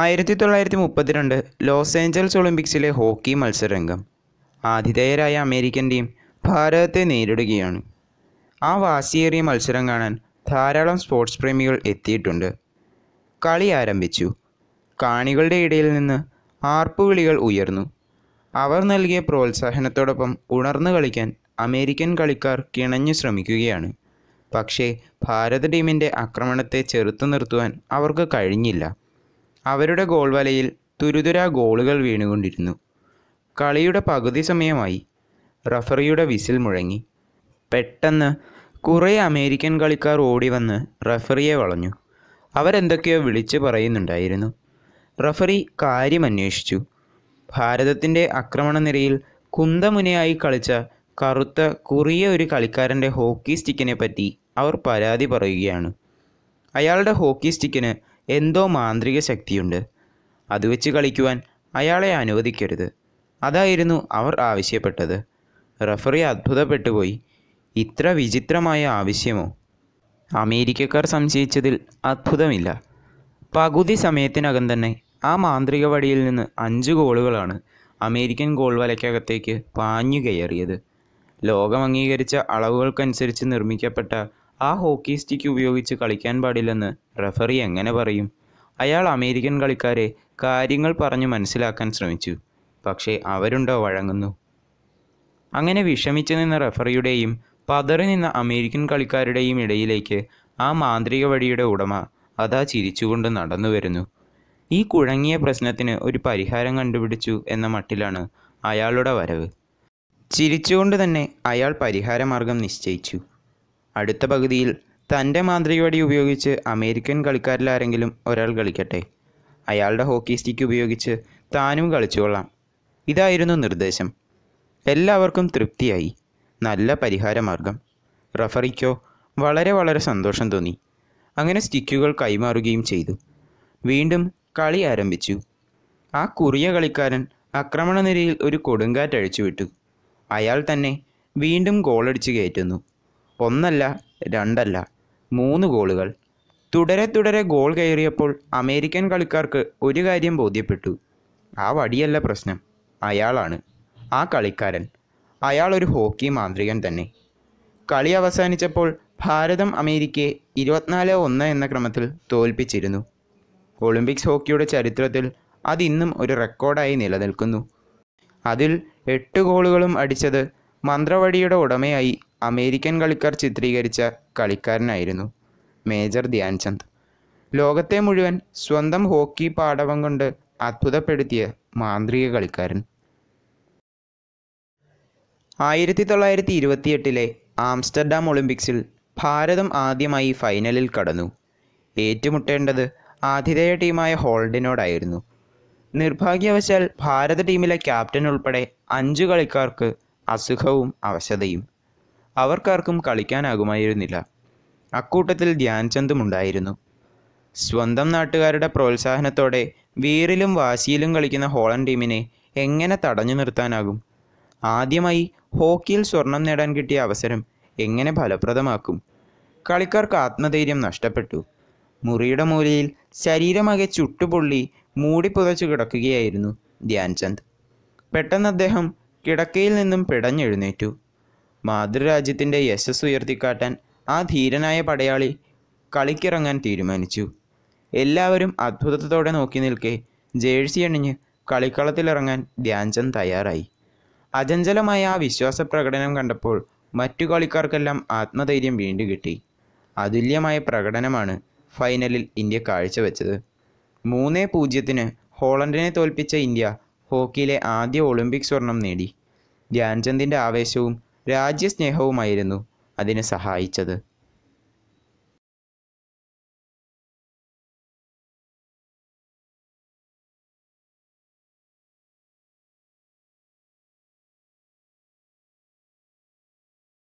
ആയിരത്തി തൊള്ളായിരത്തി മുപ്പത്തിരണ്ട് ലോസ് ഏഞ്ചൽസ് ഒളിമ്പിക്സിലെ ഹോക്കി മത്സരരംഗം ആതിഥേയരായ അമേരിക്കൻ ടീം ഭാരതത്തെ നേരിടുകയാണ് ആ വാശിയേറിയ മത്സരം കാണാൻ ധാരാളം സ്പോർട്സ് പ്രേമികൾ എത്തിയിട്ടുണ്ട് കളി ആരംഭിച്ചു കാണികളുടെ ഇടയിൽ നിന്ന് ആർപ്പുവിളികൾ ഉയർന്നു അവർ നൽകിയ പ്രോത്സാഹനത്തോടൊപ്പം ഉണർന്നു കളിക്കാൻ അമേരിക്കൻ കളിക്കാർ കിണഞ്ഞു ശ്രമിക്കുകയാണ് പക്ഷേ ഭാരത ടീമിൻ്റെ ആക്രമണത്തെ ചെറുത്തു നിർത്തുവാൻ അവർക്ക് കഴിഞ്ഞില്ല അവരുടെ ഗോൾ വലയിൽ തുരുതുര ഗോളുകൾ വീണുകൊണ്ടിരുന്നു കളിയുടെ പകുതി സമയമായി റഫറിയുടെ വിസിൽ മുഴങ്ങി പെട്ടെന്ന് കുറേ അമേരിക്കൻ കളിക്കാർ ഓടി വന്ന് റഫറിയെ വളഞ്ഞു അവരെന്തൊക്കെയോ വിളിച്ചു പറയുന്നുണ്ടായിരുന്നു റഫറി കാര്യം അന്വേഷിച്ചു ഭാരതത്തിൻ്റെ ആക്രമണ നിരയിൽ കുന്തമുനയായി കളിച്ച കറുത്ത കുറിയ ഒരു കളിക്കാരൻ്റെ ഹോക്കി സ്റ്റിക്കിനെ പറ്റി അവർ പരാതി പറയുകയാണ് അയാളുടെ ഹോക്കി സ്റ്റിക്കിന് എന്തോ മാന്ത്രിക ശക്തിയുണ്ട് അത് വെച്ച് കളിക്കുവാൻ അയാളെ അനുവദിക്കരുത് അതായിരുന്നു അവർ ആവശ്യപ്പെട്ടത് റഫറി അത്ഭുതപ്പെട്ടുപോയി ഇത്ര വിചിത്രമായ ആവശ്യമോ അമേരിക്കക്കാർ സംശയിച്ചതിൽ അത്ഭുതമില്ല പകുതി സമയത്തിനകം തന്നെ ആ മാന്ത്രിക വടിയിൽ നിന്ന് അഞ്ച് ഗോളുകളാണ് അമേരിക്കൻ ഗോൾ വലയ്ക്കകത്തേക്ക് പാഞ്ഞു കയറിയത് ലോകം അംഗീകരിച്ച അളവുകൾക്കനുസരിച്ച് നിർമ്മിക്കപ്പെട്ട ആ ഹോക്കി സ്റ്റിക്ക് ഉപയോഗിച്ച് കളിക്കാൻ പാടില്ലെന്ന് റഫറി എങ്ങനെ പറയും അയാൾ അമേരിക്കൻ കളിക്കാരെ കാര്യങ്ങൾ പറഞ്ഞു മനസ്സിലാക്കാൻ ശ്രമിച്ചു പക്ഷേ അവരുണ്ടോ വഴങ്ങുന്നു അങ്ങനെ വിഷമിച്ചു നിന്ന റഫറിയുടെയും പതറി നിന്ന അമേരിക്കൻ കളിക്കാരുടെയും ഇടയിലേക്ക് ആ മാന്ത്രിക വഴിയുടെ ഉടമ അതാ ചിരിച്ചുകൊണ്ട് നടന്നു വരുന്നു ഈ കുഴങ്ങിയ പ്രശ്നത്തിന് ഒരു പരിഹാരം കണ്ടുപിടിച്ചു എന്ന മട്ടിലാണ് അയാളുടെ വരവ് ചിരിച്ചുകൊണ്ട് തന്നെ അയാൾ പരിഹാരമാർഗം നിശ്ചയിച്ചു അടുത്ത പകുതിയിൽ തൻ്റെ മാന്ത്രികവടി ഉപയോഗിച്ച് അമേരിക്കൻ കളിക്കാരിലാരെങ്കിലും ഒരാൾ കളിക്കട്ടെ അയാളുടെ ഹോക്കി സ്റ്റിക്ക് ഉപയോഗിച്ച് താനും കളിച്ചുകൊള്ളാം ഇതായിരുന്നു നിർദ്ദേശം എല്ലാവർക്കും തൃപ്തിയായി നല്ല പരിഹാരമാർഗം റഫറിക്കോ വളരെ വളരെ സന്തോഷം തോന്നി അങ്ങനെ സ്റ്റിക്കുകൾ കൈമാറുകയും ചെയ്തു വീണ്ടും കളി ആരംഭിച്ചു ആ കുറിയ കളിക്കാരൻ ആക്രമണനിരയിൽ നിരയിൽ ഒരു കൊടുങ്കാറ്റ് വിട്ടു അയാൾ തന്നെ വീണ്ടും ഗോളടിച്ച് കയറ്റുന്നു ഒന്നല്ല രണ്ടല്ല മൂന്ന് ഗോളുകൾ തുടരെ തുടരെ ഗോൾ കയറിയപ്പോൾ അമേരിക്കൻ കളിക്കാർക്ക് ഒരു കാര്യം ബോധ്യപ്പെട്ടു ആ വടിയല്ല പ്രശ്നം അയാളാണ് ആ കളിക്കാരൻ അയാൾ ഒരു ഹോക്കി മാന്ത്രികൻ തന്നെ കളി അവസാനിച്ചപ്പോൾ ഭാരതം അമേരിക്കയെ ഇരുപത്തിനാല് ഒന്ന് എന്ന ക്രമത്തിൽ തോൽപ്പിച്ചിരുന്നു ഒളിമ്പിക്സ് ഹോക്കിയുടെ ചരിത്രത്തിൽ അതിന്നും ഒരു റെക്കോർഡായി നിലനിൽക്കുന്നു അതിൽ എട്ട് ഗോളുകളും അടിച്ചത് മന്ത്രവടിയുടെ ഉടമയായി അമേരിക്കൻ കളിക്കാർ ചിത്രീകരിച്ച കളിക്കാരനായിരുന്നു മേജർ ധ്യാൻചന്ദ് ലോകത്തെ മുഴുവൻ സ്വന്തം ഹോക്കി പാടവം കൊണ്ട് അത്ഭുതപ്പെടുത്തിയ മാന്ത്രിക കളിക്കാരൻ ആയിരത്തി തൊള്ളായിരത്തി ഇരുപത്തിയെട്ടിലെ ആംസ്റ്റർഡാം ഒളിമ്പിക്സിൽ ഭാരതം ആദ്യമായി ഫൈനലിൽ കടന്നു ഏറ്റുമുട്ടേണ്ടത് ആതിഥേയ ടീമായ ഹോൾഡിനോടായിരുന്നു നിർഭാഗ്യവശാൽ ഭാരത ടീമിലെ ക്യാപ്റ്റൻ ഉൾപ്പെടെ അഞ്ചു കളിക്കാർക്ക് അസുഖവും അവശതയും അവർക്കാർക്കും കളിക്കാനാകുമായിരുന്നില്ല അക്കൂട്ടത്തിൽ ധ്യാൻചന്ദും ഉണ്ടായിരുന്നു സ്വന്തം നാട്ടുകാരുടെ പ്രോത്സാഹനത്തോടെ വീറിലും വാശിയിലും കളിക്കുന്ന ഹോളൻ ടീമിനെ എങ്ങനെ തടഞ്ഞു നിർത്താനാകും ആദ്യമായി ഹോക്കിയിൽ സ്വർണം നേടാൻ കിട്ടിയ അവസരം എങ്ങനെ ഫലപ്രദമാക്കും കളിക്കാർക്ക് ആത്മധൈര്യം നഷ്ടപ്പെട്ടു മുറിയുടെ മൂലയിൽ ശരീരമാകെ ചുട്ടുപൊള്ളി മൂടിപ്പുതച്ചു കിടക്കുകയായിരുന്നു ധ്യാൻചന്ദ് പെട്ടെന്ന് അദ്ദേഹം കിടക്കയിൽ നിന്നും പിടഞ്ഞെഴുന്നേറ്റു മാതൃരാജ്യത്തിൻ്റെ യശസ് ഉയർത്തിക്കാട്ടാൻ ആ ധീരനായ പടയാളി കളിക്കിറങ്ങാൻ തീരുമാനിച്ചു എല്ലാവരും അത്ഭുതത്തോടെ നോക്കി നിൽക്കെ ജേഴ്സി അണിഞ്ഞ് കളിക്കളത്തിലിറങ്ങാൻ ധ്യാൻചന്ദ് തയ്യാറായി അചഞ്ചലമായ ആ വിശ്വാസ പ്രകടനം കണ്ടപ്പോൾ മറ്റു കളിക്കാർക്കെല്ലാം ആത്മധൈര്യം വീണ്ടും കിട്ടി അതുല്യമായ പ്രകടനമാണ് ഫൈനലിൽ ഇന്ത്യ കാഴ്ചവെച്ചത് മൂന്നേ പൂജ്യത്തിന് ഹോളണ്ടിനെ തോൽപ്പിച്ച ഇന്ത്യ ഹോക്കിയിലെ ആദ്യ ഒളിമ്പിക് സ്വർണം നേടി ധ്യാൻചന്ദിൻ്റെ ആവേശവും രാജ്യസ്നേഹവുമായിരുന്നു അതിനെ സഹായിച്ചത്